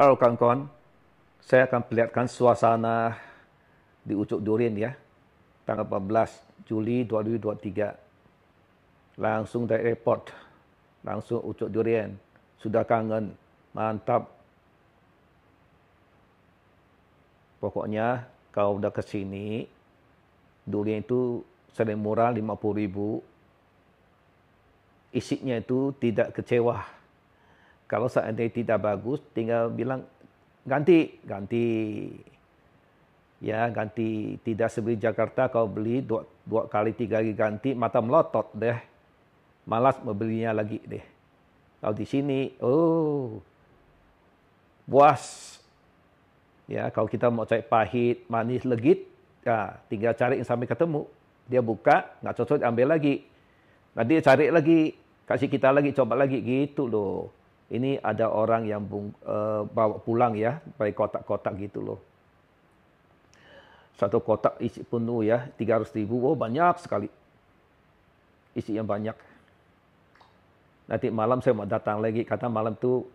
Halo kawan-kawan, saya akan perlihatkan suasana di Ucuk Durin ya, tanggal 14 Juli 2023. Langsung dari airport, langsung Ucuk Durin. Sudah kangen, mantap. Pokoknya kalau udah ke sini, durian itu sering murah 50 ribu. Isinya itu tidak kecewa kalau seandainya tidak bagus, tinggal bilang ganti, ganti. Ya, ganti tidak sebeli Jakarta, kau beli dua, dua kali tiga kali ganti, mata melotot deh. Malas membelinya lagi deh. Kalau di sini, oh, puas. Ya, kalau kita mau cari pahit, manis, legit, ya, tinggal cari yang sampai ketemu. Dia buka, nggak cocok ambil lagi. Nanti cari lagi, kasih kita lagi, coba lagi, gitu loh ini ada orang yang bung, uh, bawa pulang ya, pakai kotak-kotak gitu loh. Satu kotak isi penuh ya, 300 ribu, oh banyak sekali. Isi yang banyak. Nanti malam saya mau datang lagi, kata malam itu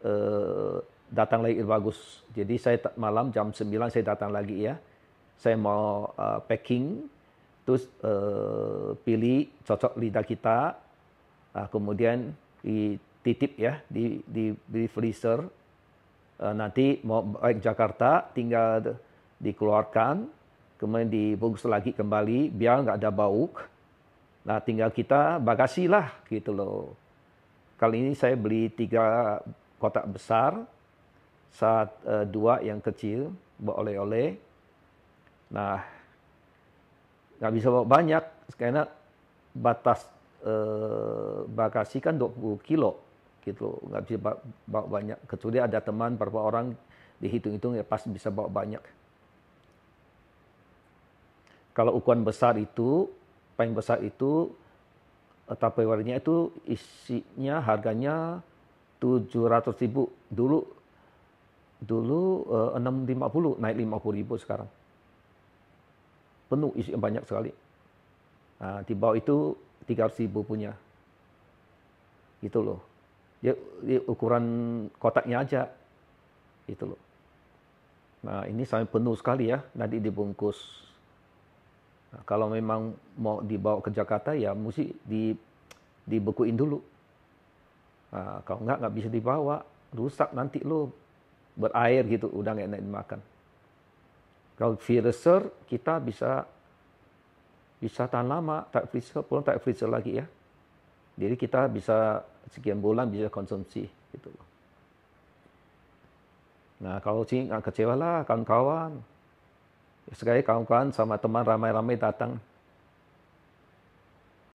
uh, eh, datang lagi bagus. Jadi saya malam jam 9 saya datang lagi ya. Saya mau uh, packing, terus uh, pilih cocok lidah kita, uh, kemudian di titip ya di di, di freezer. Uh, nanti mau baik Jakarta tinggal dikeluarkan, kemudian dibungkus lagi kembali biar nggak ada bau. Nah tinggal kita bagasi lah gitu loh. Kali ini saya beli tiga kotak besar, saat uh, dua yang kecil buat oleh-oleh. Nah nggak bisa bawa banyak karena batas eh, bagasi kan 20 kilo gitu nggak bisa bawa banyak kecuali ada teman beberapa orang dihitung-hitung ya pasti bisa bawa banyak kalau ukuran besar itu paling besar itu eh, tupperware itu isinya harganya 700 ribu dulu dulu eh, lima 650 naik 50 ribu sekarang penuh isi banyak sekali nah, di bawah itu 300 ribu punya gitu loh ya, ya ukuran kotaknya aja itu loh nah ini sampai penuh sekali ya nanti dibungkus nah, kalau memang mau dibawa ke Jakarta ya mesti di dibekuin dulu nah, kalau nggak nggak bisa dibawa rusak nanti lo berair gitu udah nggak enak dimakan kalau freezer kita bisa bisa tahan lama tak freezer pulang tak freezer lagi ya jadi kita bisa sekian bulan bisa konsumsi gitu loh. Nah kalau sih nggak kecewa lah kawan-kawan. Sekali kawan-kawan sama teman ramai-ramai datang